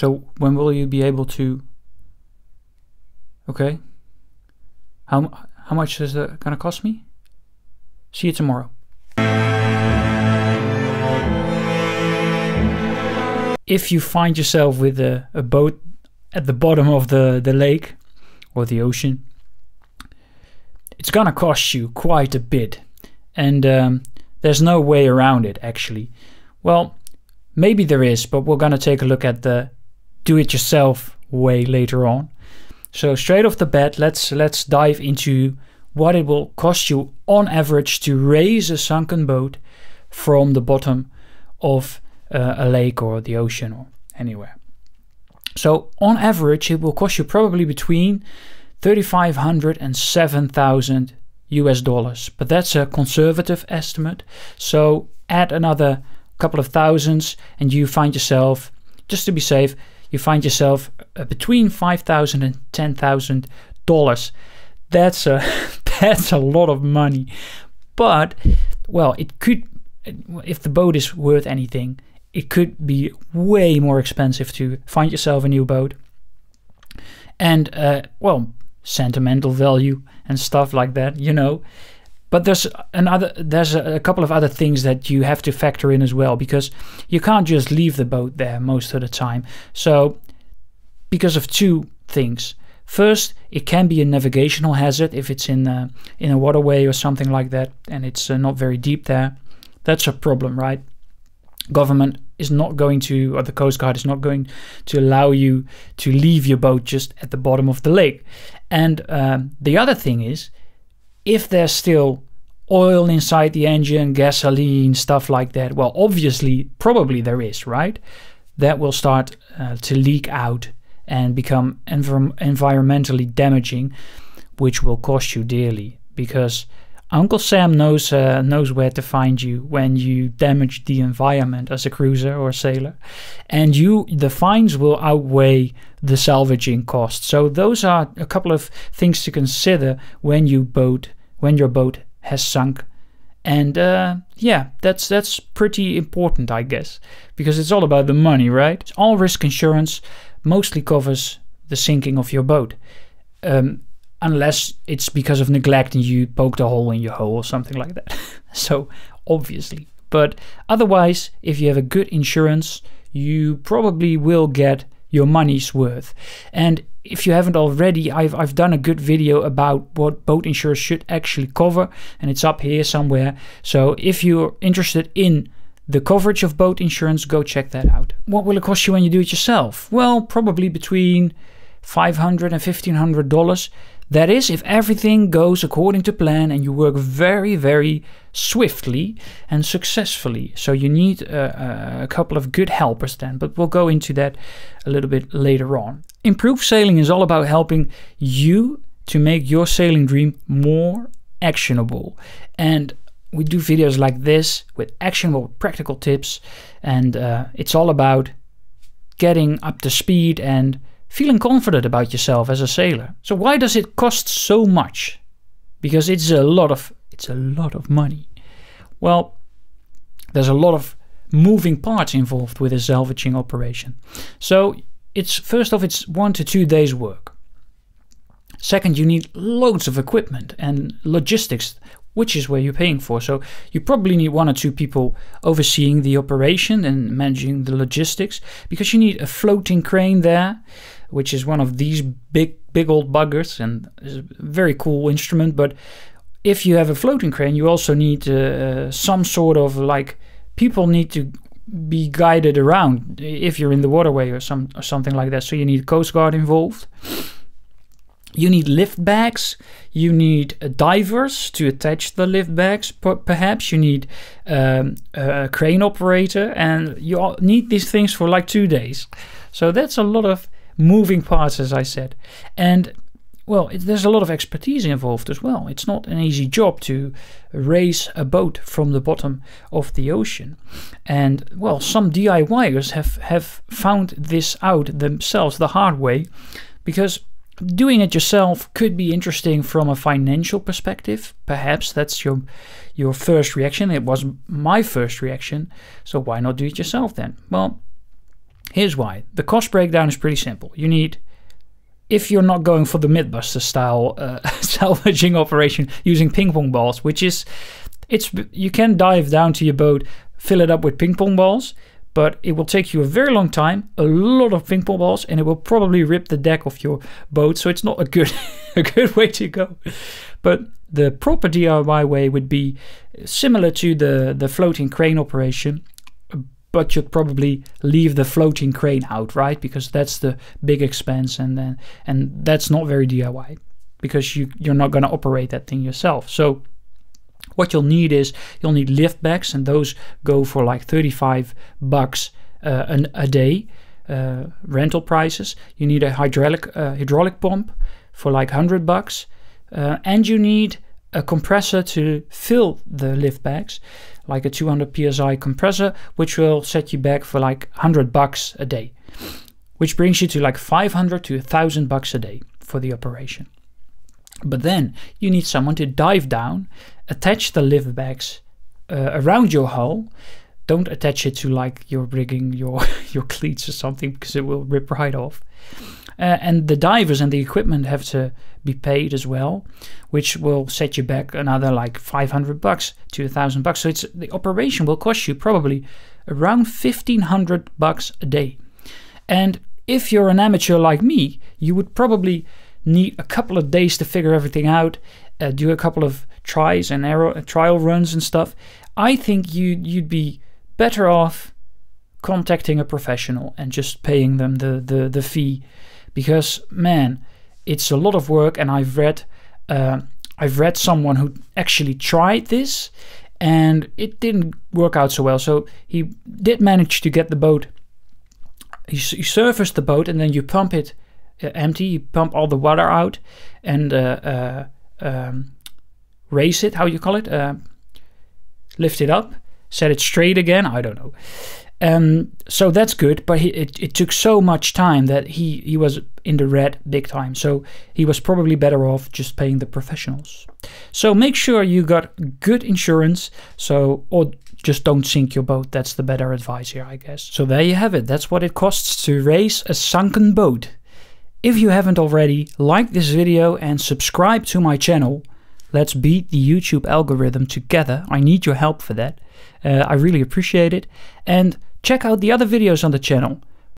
So when will you be able to? Okay. How how much is that gonna cost me? See you tomorrow. If you find yourself with a, a boat at the bottom of the, the lake or the ocean, it's gonna cost you quite a bit. And um, there's no way around it, actually. Well, maybe there is, but we're gonna take a look at the do it yourself way later on. So straight off the bat, let's let's dive into what it will cost you on average to raise a sunken boat from the bottom of uh, a lake or the ocean or anywhere. So on average, it will cost you probably between 3,500 and 7,000 US dollars, but that's a conservative estimate. So add another couple of thousands, and you find yourself, just to be safe, you find yourself uh, between $5,000 and $10,000. That's a, that's a lot of money. But, well, it could, if the boat is worth anything, it could be way more expensive to find yourself a new boat. And, uh, well, sentimental value and stuff like that, you know. But there's another there's a, a couple of other things that you have to factor in as well because you can't just leave the boat there most of the time. So because of two things. First, it can be a navigational hazard if it's in a, in a waterway or something like that and it's uh, not very deep there. That's a problem, right? Government is not going to, or the Coast Guard is not going to allow you to leave your boat just at the bottom of the lake. And um, the other thing is, if there's still oil inside the engine, gasoline, stuff like that, well, obviously, probably there is, right? That will start uh, to leak out and become env environmentally damaging, which will cost you dearly because Uncle Sam knows uh, knows where to find you when you damage the environment as a cruiser or a sailor, and you the fines will outweigh the salvaging cost. So those are a couple of things to consider when you boat when your boat has sunk, and uh, yeah, that's that's pretty important, I guess, because it's all about the money, right? All risk insurance mostly covers the sinking of your boat. Um, unless it's because of neglect and you poked a hole in your hole or something like that. so, obviously. But otherwise, if you have a good insurance, you probably will get your money's worth. And if you haven't already, I've, I've done a good video about what boat insurance should actually cover, and it's up here somewhere. So if you're interested in the coverage of boat insurance, go check that out. What will it cost you when you do it yourself? Well, probably between 500 and 1500 dollars that is, if everything goes according to plan and you work very, very swiftly and successfully. So you need a, uh, uh, a couple of good helpers then, but we'll go into that a little bit later on. Improved sailing is all about helping you to make your sailing dream more actionable. And we do videos like this with actionable practical tips and uh, it's all about getting up to speed and feeling confident about yourself as a sailor. So why does it cost so much? Because it's a lot of it's a lot of money. Well, there's a lot of moving parts involved with a salvaging operation. So it's first off it's one to two days work. Second, you need loads of equipment and logistics, which is where you're paying for. So you probably need one or two people overseeing the operation and managing the logistics because you need a floating crane there which is one of these big, big old buggers and is a very cool instrument. But if you have a floating crane, you also need uh, some sort of like people need to be guided around if you're in the waterway or some or something like that. So you need coast guard involved. You need lift bags. You need uh, divers to attach the lift bags. P perhaps you need um, a crane operator, and you need these things for like two days. So that's a lot of moving parts, as I said. And well, it, there's a lot of expertise involved as well. It's not an easy job to raise a boat from the bottom of the ocean. And well, some DIYers have, have found this out themselves the hard way because doing it yourself could be interesting from a financial perspective. Perhaps that's your your first reaction. It was my first reaction. So why not do it yourself then? Well, Here's why. The cost breakdown is pretty simple. You need, if you're not going for the mid-buster style uh, salvaging operation using ping pong balls, which is, it's you can dive down to your boat, fill it up with ping pong balls, but it will take you a very long time, a lot of ping pong balls, and it will probably rip the deck off your boat. So it's not a good a good way to go. But the proper DIY way would be similar to the the floating crane operation, but you'd probably leave the floating crane out, right? Because that's the big expense, and then and that's not very DIY because you you're not going to operate that thing yourself. So what you'll need is you'll need lift backs, and those go for like 35 bucks uh, an, a day uh, rental prices. You need a hydraulic uh, hydraulic pump for like 100 bucks, uh, and you need a compressor to fill the lift bags, like a 200 psi compressor, which will set you back for like 100 bucks a day, which brings you to like 500 to 1000 bucks a day for the operation. But then you need someone to dive down, attach the lift bags uh, around your hull. Don't attach it to like your rigging, your your cleats or something because it will rip right off. Uh, and the divers and the equipment have to be paid as well, which will set you back another like 500 bucks to 1000 bucks. So it's the operation will cost you probably around 1500 bucks a day. And if you're an amateur like me, you would probably need a couple of days to figure everything out, uh, do a couple of tries and error, trial runs and stuff. I think you you'd be better off contacting a professional and just paying them the, the, the fee. Because, man, it's a lot of work and I've read... Uh, I've read someone who actually tried this and it didn't work out so well. So he did manage to get the boat. He, he surfaced the boat and then you pump it uh, empty, you pump all the water out and uh, uh, um, raise it, how you call it, uh, lift it up, set it straight again. I don't know. Um, so that's good, but he, it, it took so much time that he, he was in the red big time. So he was probably better off just paying the professionals. So make sure you got good insurance. So or just don't sink your boat. That's the better advice here, I guess. So there you have it. That's what it costs to raise a sunken boat. If you haven't already, like this video and subscribe to my channel. Let's beat the YouTube algorithm together. I need your help for that. Uh, I really appreciate it. And Check out the other videos on the channel.